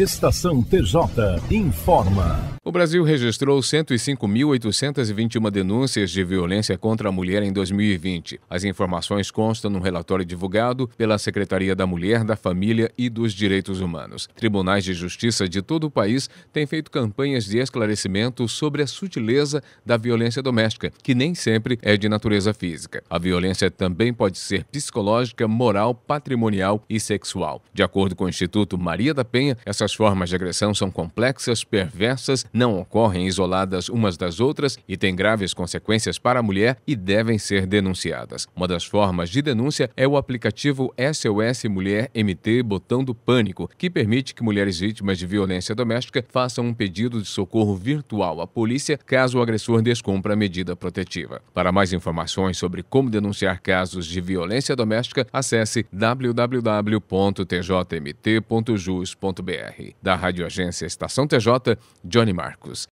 Estação TJ informa. O Brasil registrou 105.821 denúncias de violência contra a mulher em 2020. As informações constam num relatório divulgado pela Secretaria da Mulher, da Família e dos Direitos Humanos. Tribunais de justiça de todo o país têm feito campanhas de esclarecimento sobre a sutileza da violência doméstica, que nem sempre é de natureza física. A violência também pode ser psicológica, moral, patrimonial e sexual. De acordo com o Instituto Maria da Penha, essas essas formas de agressão são complexas, perversas, não ocorrem isoladas umas das outras e têm graves consequências para a mulher e devem ser denunciadas. Uma das formas de denúncia é o aplicativo SOS Mulher MT Botão do Pânico, que permite que mulheres vítimas de violência doméstica façam um pedido de socorro virtual à polícia caso o agressor descumpra a medida protetiva. Para mais informações sobre como denunciar casos de violência doméstica, acesse www.tjmt.jus.br da Rádio Agência Estação TJ, Johnny Marcos.